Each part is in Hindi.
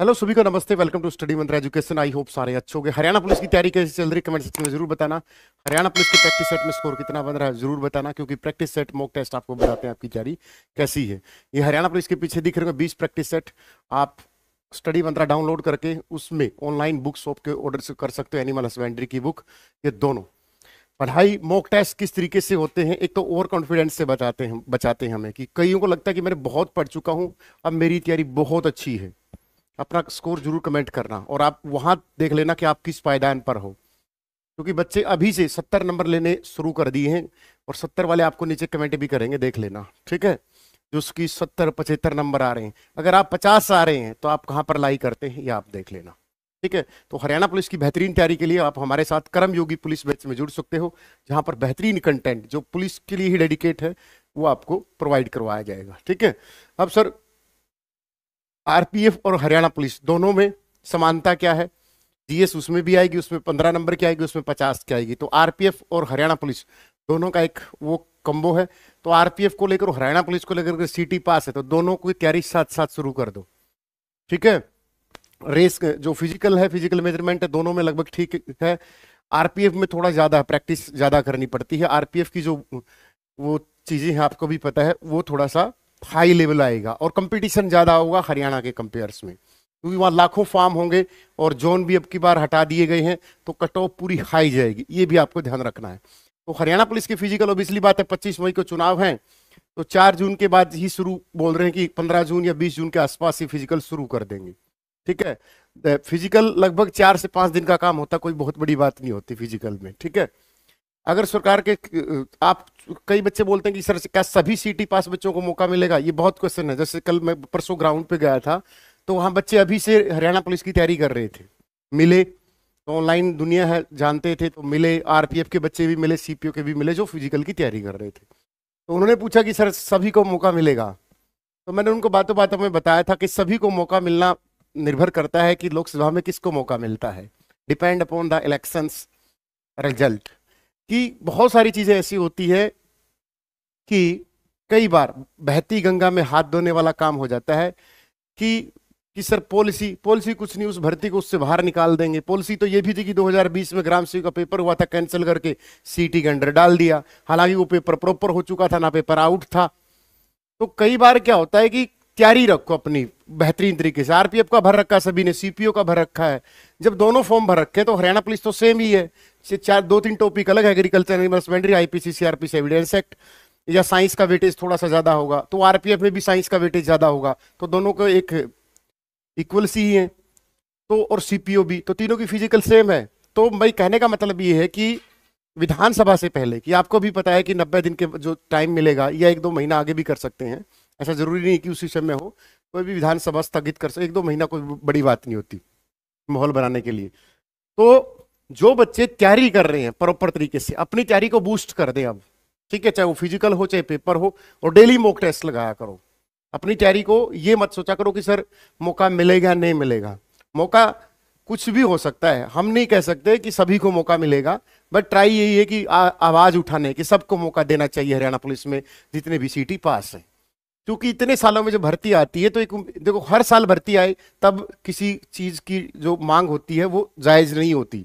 हेलो सभी को नमस्ते welcome to study Mantra education I hope सारे अच्छे होंगे हरियाणा पुलिस की तैयारी कैसे चल रही है कमेंट सेक्शन में जरूर बताना हरियाणा पुलिस के प्रैक्टिस सेट में स्कोर कितना बन रहा है जरूर बताना क्योंकि प्रैक्टिस सेट मॉक टेस्ट आपको बताते हैं आपकी तैयारी कैसी है ये हरियाणा पुलिस के पीछे दिख रहे हो बीस प्रैक्टिस सेट आप स्टडी मंत्रा डाउनलोड करके उसमें ऑनलाइन बुक शॉप के ऑर्डर से कर सकते हो एनिमल हस्बेंड्री की बुक ये दोनों पढ़ाई मॉक टेस्ट किस तरीके से होते हैं एक तो ओवर कॉन्फिडेंस से बचाते हैं बचाते हैं हमें कि कईयों को लगता है कि मैंने बहुत पढ़ चुका हूँ अब मेरी तैयारी बहुत अच्छी है अपना स्कोर जरूर कमेंट करना और आप वहाँ देख लेना कि आप किस पायदान पर हो क्योंकि बच्चे अभी से सत्तर नंबर लेने शुरू कर दिए हैं और सत्तर वाले आपको नीचे कमेंट भी करेंगे देख लेना ठीक है जो उसकी सत्तर पचहत्तर नंबर आ रहे हैं अगर आप पचास आ रहे हैं तो आप कहाँ पर लाई करते हैं ये आप देख लेना ठीक है तो हरियाणा पुलिस की बेहतरीन तैयारी के लिए आप हमारे साथ कर्म योगी पुलिस बैच में जुड़ सकते हो जहाँ पर बेहतरीन कंटेंट जो पुलिस के लिए ही डेडिकेट है वो आपको प्रोवाइड करवाया जाएगा ठीक है अब सर आरपीएफ और हरियाणा पुलिस दोनों में समानता क्या है जीएस उसमें भी आएगी उसमें पंद्रह नंबर की आएगी उसमें पचास की आएगी तो आरपीएफ और हरियाणा पुलिस दोनों का एक वो कम्बो है तो आरपीएफ को लेकर हरियाणा पुलिस को लेकर सिटी पास है तो दोनों को तैयारी साथ साथ शुरू कर दो ठीक है रेस जो फिजिकल है फिजिकल मेजरमेंट है दोनों में लगभग ठीक है आरपीएफ में थोड़ा ज़्यादा प्रैक्टिस ज़्यादा करनी पड़ती है आरपीएफ की जो वो चीज़ें हैं आपको भी पता है वो थोड़ा सा हाई लेवल आएगा और कंपटीशन ज़्यादा होगा हरियाणा के कंपेयर्स में क्योंकि वहाँ लाखों फार्म होंगे और जोन भी अब की बार हटा दिए गए हैं तो कट ऑफ पूरी हाई जाएगी ये भी आपको ध्यान रखना है तो हरियाणा पुलिस की फिजिकल ओबियसली बात है पच्चीस मई को चुनाव है तो चार जून के बाद ही शुरू बोल रहे हैं कि पंद्रह जून या बीस जून के आसपास ही फिजिकल शुरू कर देंगे ठीक है फिजिकल लगभग चार से पाँच दिन का काम होता कोई बहुत बड़ी बात नहीं होती फिजिकल में ठीक है अगर सरकार के आप कई बच्चे बोलते हैं कि सर क्या सभी सीटी पास बच्चों को मौका मिलेगा ये बहुत क्वेश्चन है जैसे कल मैं परसों ग्राउंड पे गया था तो वहाँ बच्चे अभी से हरियाणा पुलिस की तैयारी कर रहे थे मिले तो ऑनलाइन दुनिया है जानते थे तो मिले आर के बच्चे भी मिले सी के भी मिले जो फिजिकल की तैयारी कर रहे थे तो उन्होंने पूछा कि सर सभी को मौका मिलेगा तो मैंने उनको बातों बातों में बताया था कि सभी को मौका मिलना निर्भर करता है कि लोकसभा में किसको मौका मिलता है depend upon the elections result कि बहुत सारी चीज़ें ऐसी होती है कि कई बार बहती गंगा में हाथ धोने वाला काम हो जाता है कि कि सर पॉलिसी पॉलिसी कुछ नहीं उस भर्ती को उससे बाहर निकाल देंगे पॉलिसी तो ये भी थी कि 2020 में ग्राम सेवक का पेपर हुआ था कैंसिल करके सीटी के अंडर डाल दिया हालांकि वो पेपर प्रॉपर हो चुका था ना पेपर आउट था तो कई बार क्या होता है कि तैयारी रखो अपनी बेहतरीन तरीके से आरपीएफ का भर रखा है सभी ने सीपीओ का भर रखा है जब दोनों फॉर्म भर रखे हैं तो हरियाणा पुलिस तो सेम ही है चार दो तीन टॉपिक अलग है agriculture animal husbandry IPC CrPC evidence act या साइंस का वेटेज थोड़ा सा ज़्यादा होगा तो आरपीएफ में भी साइंस का वेटेज ज़्यादा होगा तो दोनों को एक इक्वल सी ही है तो और सीपीओ भी तो तीनों की फिजिकल सेम है तो भाई कहने का मतलब ये है कि विधानसभा से पहले कि आपको भी पता है कि 90 दिन के जो टाइम मिलेगा या एक दो महीना आगे भी कर सकते हैं ऐसा जरूरी नहीं कि उसी समय हो कोई भी विधानसभा स्थगित कर सकते एक दो महीना कोई बड़ी बात नहीं होती माहौल बनाने के लिए तो जो बच्चे तैयारी कर रहे हैं प्रॉपर तरीके से अपनी तैयारी को बूस्ट कर दें अब ठीक है चाहे वो फिजिकल हो चाहे पेपर हो और डेली मॉक टेस्ट लगाया करो अपनी तैयारी को ये मत सोचा करो कि सर मौका मिलेगा नहीं मिलेगा मौका कुछ भी हो सकता है हम नहीं कह सकते कि सभी को मौका मिलेगा बट ट्राई यही है कि आवाज़ उठाने की सबको मौका देना चाहिए हरियाणा पुलिस में जितने भी सीटी पास हैं क्योंकि इतने सालों में जब भर्ती आती है तो एक देखो हर साल भर्ती आए तब किसी चीज़ की जो मांग होती है वो जायज़ नहीं होती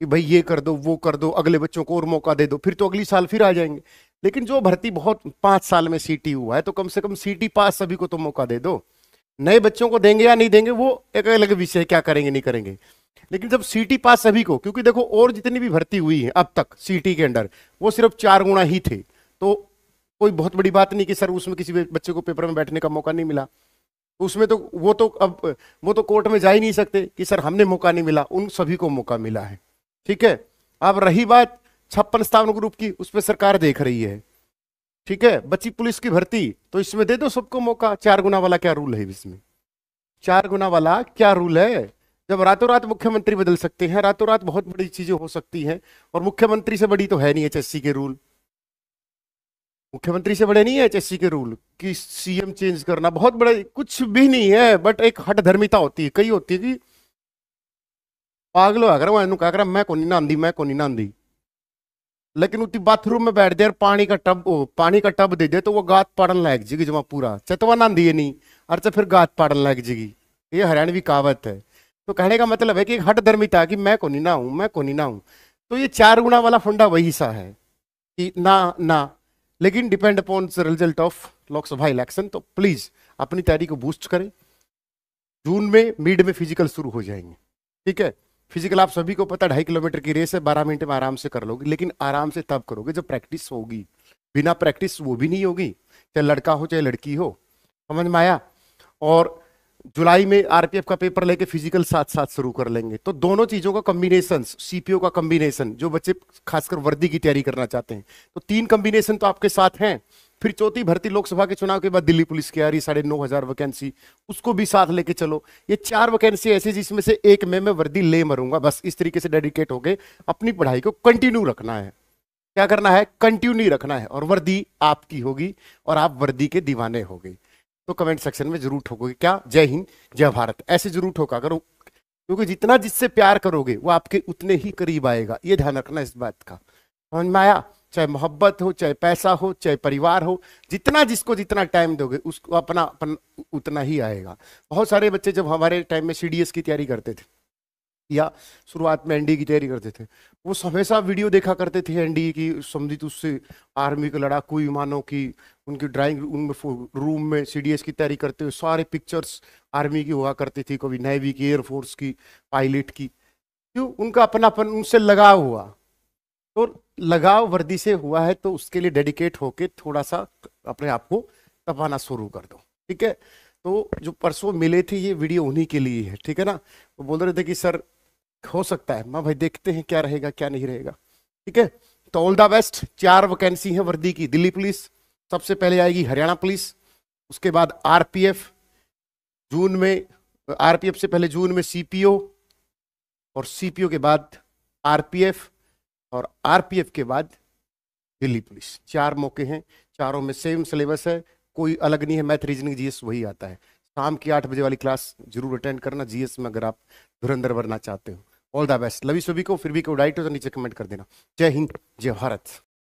कि भाई ये कर दो वो कर दो अगले बच्चों को और मौका दे दो फिर तो अगली साल फिर आ जाएंगे लेकिन जो भर्ती बहुत पांच साल में सीटी हुआ है तो कम से कम सीटी पास सभी को तो मौका दे दो नए बच्चों को देंगे या नहीं देंगे वो एक अलग विषय क्या करेंगे नहीं करेंगे लेकिन जब सीटी पास सभी को क्योंकि देखो और जितनी भी भर्ती हुई है अब तक सीटी के अंडर वो सिर्फ चार गुणा ही थे तो कोई बहुत बड़ी बात नहीं कि सर उसमें किसी बच्चे को पेपर में बैठने का मौका नहीं मिला उसमें तो वो तो अब वो तो कोर्ट में जा ही नहीं सकते कि सर हमने मौका नहीं मिला उन सभी को मौका मिला है ठीक है अब रही बात छप्पन स्थावन ग्रुप की उस पर सरकार देख रही है ठीक है बच्ची पुलिस की भर्ती तो इसमें दे दो सबको मौका चार गुना वाला क्या रूल है इसमें चार गुना वाला क्या रूल है जब रातों रात मुख्यमंत्री बदल सकते हैं रातों रात बहुत बड़ी चीजें हो सकती हैं और मुख्यमंत्री से बड़ी तो है नहीं एच के रूल मुख्यमंत्री से बड़े नहीं है एचएससी के रूल कि सीएम चेंज करना बहुत बड़े कुछ भी नहीं है बट एक हट धर्मिता होती है कई होती है कि पागल अगर मैं कह रहा मैं को नहीं नहांदी मैं को नहीं लेकिन उतनी बाथरूम में बैठ दे और पानी का टब ओ, पानी का टब दे दे तो वो गात पाड़न लायक जाएगी जमा पूरा चतवा नहांदी है नहीं चाहे तो फिर गात पाड़न लायक जाएगी ये हरियाणवी कहावत है तो कहने का मतलब है कि हट धर्मिता कि मैं को नहीं ना हूँ मैं को नहीं ना हूँ तो ये चार गुना वाला फंडा वही सा है कि ना ना लेकिन depend upon result of Lok Sabha election तो प्लीज अपनी तैयारी को बूस्ट करें जून में मिड में फिजिकल शुरू हो जाएंगे ठीक है फिजिकल आप सभी को पता ढाई किलोमीटर की रेस है बारह मिनट में आराम से कर लोगे लेकिन आराम से तब करोगे जब प्रैक्टिस होगी बिना प्रैक्टिस वो भी नहीं होगी चाहे लड़का हो चाहे लड़की हो समझ में आया और जुलाई में आरपीएफ का पेपर लेके फिजिकल साथ साथ शुरू कर लेंगे तो दोनों चीजों का कम्बिनेशन सीपीओ का कम्बिनेशन जो बच्चे खासकर वर्दी की तैयारी करना चाहते हैं तो तीन कम्बिनेशन तो आपके साथ हैं फिर चौथी भर्ती लोकसभा के चुनाव के बाद दिल्ली पुलिस की आ रही साढ़े नौ हजार वैकेंसी उसको भी साथ लेके चलो ये चार वैकेंसी ऐसी जिसमें से एक में मैं वर्दी ले मरूंगा बस इस तरीके से डेडिकेट गए अपनी पढ़ाई को कंटिन्यू रखना है क्या करना है कंटिन्यू रखना है और वर्दी आपकी होगी और आप वर्दी के दीवाने हो गई तो कमेंट सेक्शन में जरूर ठोकोगे क्या जय हिंद जय भारत ऐसे जरूर ठोका करो क्योंकि जितना जिससे प्यार करोगे वो आपके उतने ही करीब आएगा ये ध्यान रखना इस बात का समझ में आया चाहे मोहब्बत हो चाहे पैसा हो चाहे परिवार हो जितना जिसको जितना टाइम दोगे उसको अपना अपन उतना ही आएगा बहुत सारे बच्चे जब हमारे टाइम में सी की तैयारी करते थे या शुरुआत में एनडीए की तैयारी करते थे वो हमेशा वीडियो देखा करते थे एनडीए की संबंधित उससे आर्मी के लड़ाकू विमानों की उनकी ड्राइंग उनमें रूम में सीडीएस की तैयारी करते हुए सारे पिक्चर्स आर्मी की हुआ करती थी कभी नेवी की एयरफोर्स की पायलट की क्यों तो उनका अपनापन उनसे लगाव हुआ तो लगाव वर्दी से हुआ है तो उसके लिए डेडिकेट होके थोड़ा सा अपने आप को तपाना शुरू कर दो ठीक है तो जो परसों मिले थे ये वीडियो उन्हीं के लिए है ठीक है ना वो बोल रहे थे कि सर हो सकता है मैं हाँ भाई देखते हैं क्या रहेगा क्या नहीं रहेगा ठीक है तो ऑल द बेस्ट चार वैकेंसी है वर्दी की दिल्ली पुलिस सबसे पहले आएगी हरियाणा पुलिस उसके बाद आर जून में आर से पहले जून में सीपीओ और सीपीओ के बाद आर और आर के बाद दिल्ली पुलिस चार मौके हैं चारों में सेम सिलेबस है कोई अलग नहीं है मैथ रीजनिंग जीएस वही आता है शाम की आठ बजे वाली क्लास जरूर अटेंड करना जीएस में अगर आप धुरंधर बनना चाहते हो ऑल द बेस्ट लवी सभी को फिर भी को डाइट हो तो नीचे कमेंट कर देना जय हिंद जय भारत